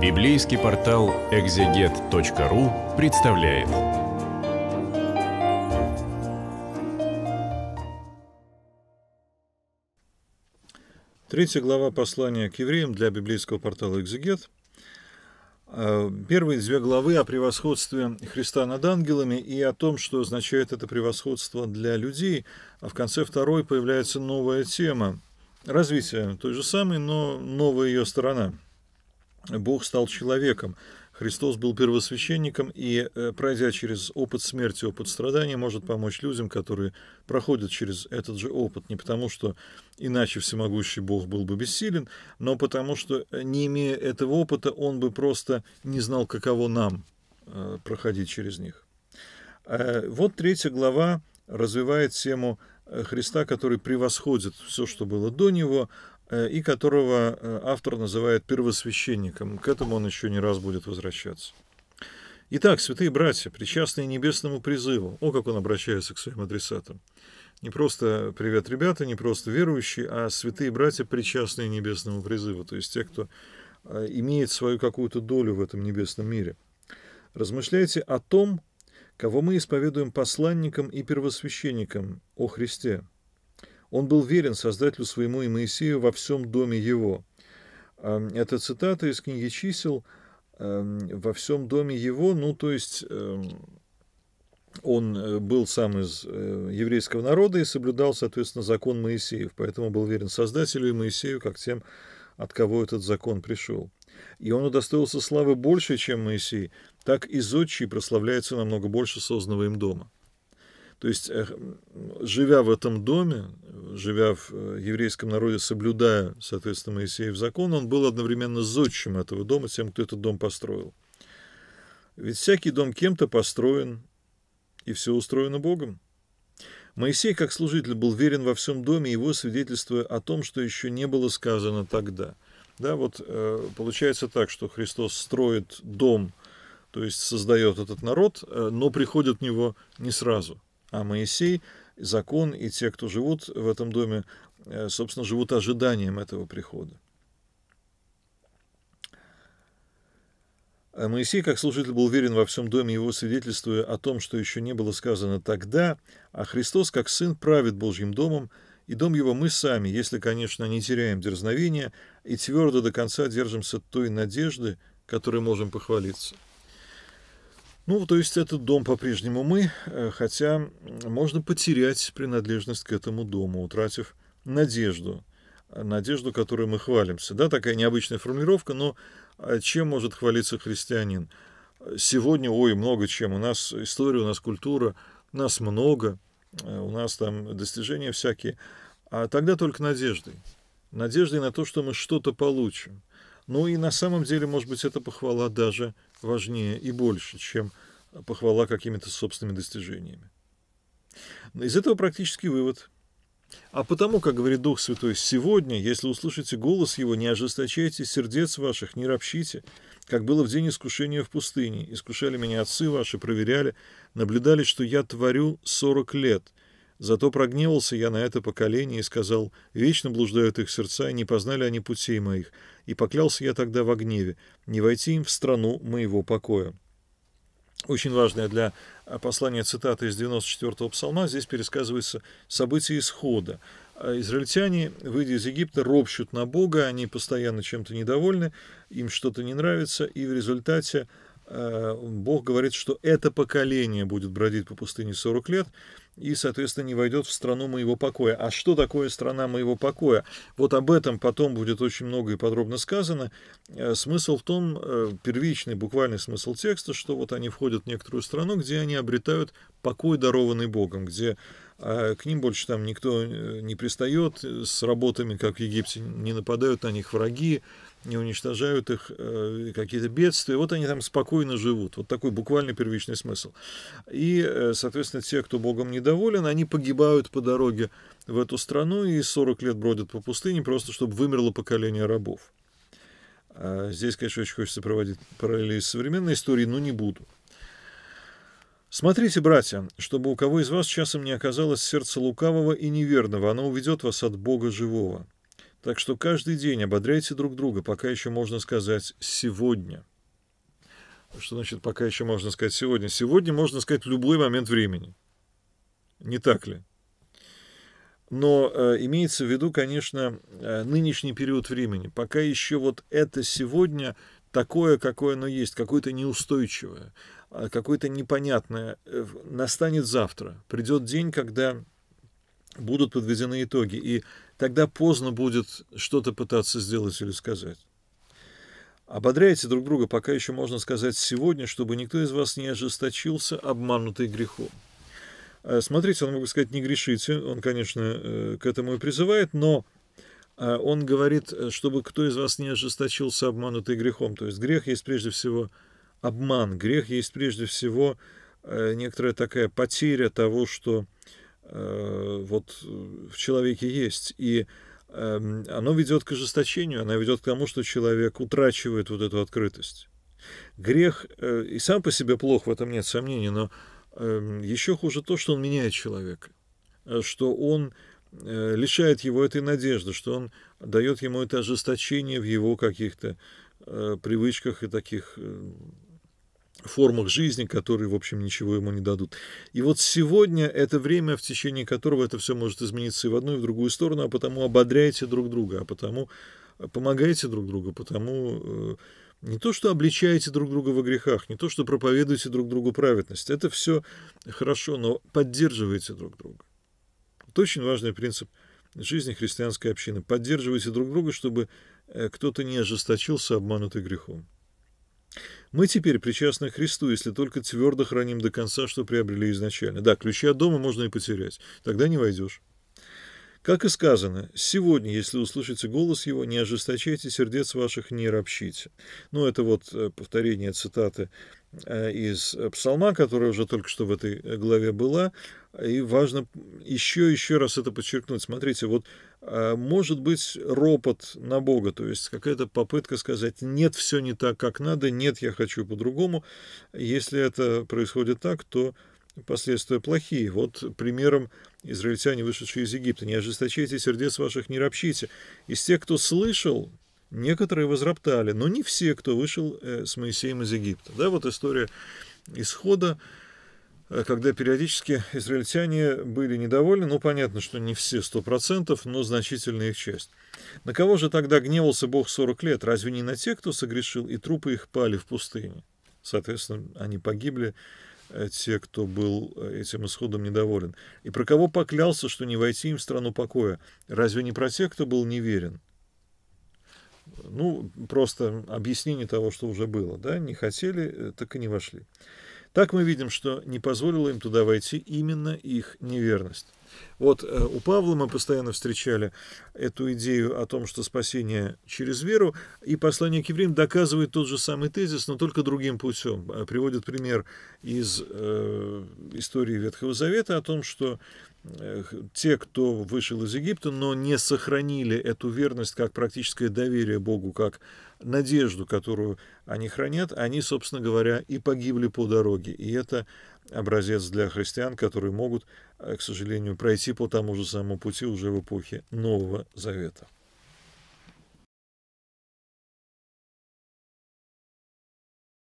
Библейский портал экзегет.ру представляет. Третья глава послания к евреям для библейского портала «Экзегет». Э, первые две главы о превосходстве Христа над ангелами и о том, что означает это превосходство для людей, а в конце второй появляется новая тема, развитие той же самой, но новая ее сторона – Бог стал человеком. Христос был первосвященником, и, э, пройдя через опыт смерти, опыт страдания, может помочь людям, которые проходят через этот же опыт. Не потому, что иначе всемогущий Бог был бы бессилен, но потому, что, э, не имея этого опыта, он бы просто не знал, каково нам э, проходить через них. Вот третья глава развивает тему Христа, который превосходит все, что было до него, Э, и которого э, автор называет первосвященником. К этому он еще не раз будет возвращаться. Итак, святые братья, причастные небесному призыву, о, как он обращается к своим адресатам. Не просто «Привет, ребята», не просто верующие, а святые братья, причастные небесному призыву, то есть те, кто э, имеет свою какую-то долю в этом небесном мире. Размышляйте о том, кого мы исповедуем посланником и первосвященником о Христе – он был верен Создателю своему и Моисею во всем доме его. Эм, это цитата из книги чисел эм, во всем доме его, ну то есть эм, он э, был сам из э, еврейского народа и соблюдал, соответственно, закон Моисеев, поэтому был верен Создателю и Моисею, как тем, от кого этот закон пришел. И он удостоился славы больше, чем Моисей, так и зодчий прославляется намного больше созданного им дома. То есть, э, живя в этом доме, живя в э, еврейском народе, соблюдая, соответственно, Моисеев закон, он был одновременно зодчим этого дома, тем, кто этот дом построил. Ведь всякий дом кем-то построен, и все устроено Богом. Моисей, как служитель, был верен во всем доме, его свидетельствуя о том, что еще не было сказано тогда. Да, вот э, получается так, что Христос строит дом, то есть создает этот народ, э, но приходит в него не сразу. А Моисей закон и те, кто живут в этом доме, э, собственно, живут ожиданием этого прихода. А Моисей, как служитель, был уверен во всем доме его, свидетельствуя о том, что еще не было сказано тогда, а Христос, как Сын, правит Божьим домом, и дом его мы сами, если, конечно, не теряем дерзновения и твердо до конца держимся той надежды, которой можем похвалиться. Ну, то есть этот дом по-прежнему мы, э, хотя можно потерять принадлежность к этому дому, утратив надежду, э, надежду, которой мы хвалимся. Да, такая необычная формулировка, но а, чем может хвалиться христианин? Сегодня, ой, много чем. У нас история, у нас культура, нас много, э, у нас там достижения всякие. А тогда только надеждой. Надеждой на то, что мы что-то получим. Ну и на самом деле, может быть, это похвала даже – важнее и больше, чем похвала какими-то собственными достижениями. Из этого практический вывод. А потому, как говорит Дух Святой, сегодня, если услышите голос Его, не ожесточайте сердец ваших, не ропщите, как было в день искушения в пустыне. Искушали меня отцы ваши, проверяли, наблюдали, что я творю сорок лет. Зато прогневался я на это поколение и сказал, «Вечно блуждают их сердца, и не познали они путей моих». И поклялся я тогда во гневе, не войти им в страну моего покоя. Очень важная для а, послания цитата из 94-го псалма. Здесь пересказывается событие исхода. А, израильтяне, выйдя из Египта, ропщут на Бога, они постоянно чем-то недовольны, им что-то не нравится, и в результате Э, Бог говорит, что это поколение будет бродить по пустыне 40 лет и, соответственно, не войдет в страну моего покоя. А что такое страна моего покоя? Вот об этом потом будет очень много и подробно сказано. Э, смысл в том, э, первичный буквальный смысл текста, что вот они входят в некоторую страну, где они обретают покой, дарованный Богом, где а к ним больше там никто э, не пристает с работами, как в Египте, не нападают на них враги, не уничтожают их э, какие-то бедствия. Вот они там спокойно живут. Вот такой буквальный первичный смысл. И, э, соответственно, те, кто Богом недоволен, они погибают по дороге в эту страну и 40 лет бродят по пустыне, просто чтобы вымерло поколение рабов. А здесь, конечно, очень хочется проводить параллели с современной историей, но не буду. Смотрите, братья, чтобы у кого из вас часом не оказалось сердце лукавого и неверного, оно уведет вас от Бога живого. Так что каждый день ободряйте друг друга, пока еще можно сказать «сегодня». Что значит «пока еще можно сказать сегодня»? Сегодня можно сказать в любой момент времени. Не так ли? Но э, имеется в виду, конечно, э, нынешний период времени. Пока еще вот это сегодня такое, какое оно есть, какое-то неустойчивое. А, какое-то непонятное. Э, настанет завтра, придет день, когда будут подведены итоги, и тогда поздно будет что-то пытаться сделать или сказать. Ободряйте друг друга, пока еще можно сказать сегодня, чтобы никто из вас не ожесточился, обманутый грехом. А, смотрите, он, могу сказать, не грешите, он, конечно, э, к этому и призывает, но а, он говорит, э, чтобы кто из вас не ожесточился, обманутый грехом. То есть грех есть прежде всего обман. Грех есть прежде всего э, некоторая такая потеря того, что э, вот э, в человеке есть. И эм, оно ведет к ожесточению, оно ведет к тому, что человек утрачивает вот эту открытость. Грех и сам по себе плох, в этом нет сомнений, но эм, еще хуже то, что он меняет человека, что он лишает его этой надежды, что он дает ему это ожесточение в его каких-то привычках и таких формах жизни, которые, в общем, ничего ему не дадут. И вот сегодня это время, в течение которого это все может измениться и в одну, и в другую сторону, а потому ободряйте друг друга, а потому э, помогайте друг другу, потому э, не то, что обличаете друг друга во грехах, не то, что проповедуете друг другу праведность. Это все хорошо, но поддерживайте друг друга. Это очень важный принцип жизни христианской общины. Поддерживайте друг друга, чтобы э, кто-то не ожесточился, обманутый грехом. Мы теперь причастны к Христу, если только твердо храним до конца, что приобрели изначально. Да, ключи от дома можно и потерять, тогда не войдешь. Как и сказано, сегодня, если услышите голос его, не ожесточайте сердец ваших, не ропщите. Ну, это вот э, повторение цитаты э, из псалма, которая уже только что в этой э, главе была. И важно еще еще раз это подчеркнуть. Смотрите, вот а, может быть ропот на Бога, то есть какая-то попытка сказать «нет, все не так, как надо», «нет, я хочу по-другому». Если это происходит так, то последствия плохие. Вот примером израильтяне, вышедшие из Египта. «Не ожесточайте сердец ваших, не ропщите». Из тех, кто слышал, некоторые возроптали, но не все, кто вышел э, с Моисеем из Египта. Да, вот история исхода Э, когда периодически израильтяне были недовольны, ну, понятно, что не все 100%, но значительная их часть. На кого же тогда гневался Бог 40 лет? Разве не на тех, кто согрешил, и трупы их пали в пустыне? Соответственно, они погибли, э, те, кто был э, этим исходом недоволен. И про кого поклялся, что не войти им в страну покоя? Разве не про тех, кто был неверен? Ну, просто объяснение того, что уже было, да, не хотели, так и не вошли. Так мы видим, что не позволило им туда войти именно их неверность. Вот э, у Павла мы постоянно встречали эту идею о том, что спасение через веру, и послание к евреям доказывает тот же самый тезис, но только другим путем. Э, приводит пример из э, истории Ветхого Завета о том, что э, те, кто вышел из Египта, но не сохранили эту верность как практическое доверие Богу, как надежду, которую они хранят, они, собственно говоря, и погибли по дороге. И это образец для христиан, которые могут, э, к сожалению, пройти по тому же самому пути уже в эпохе Нового Завета.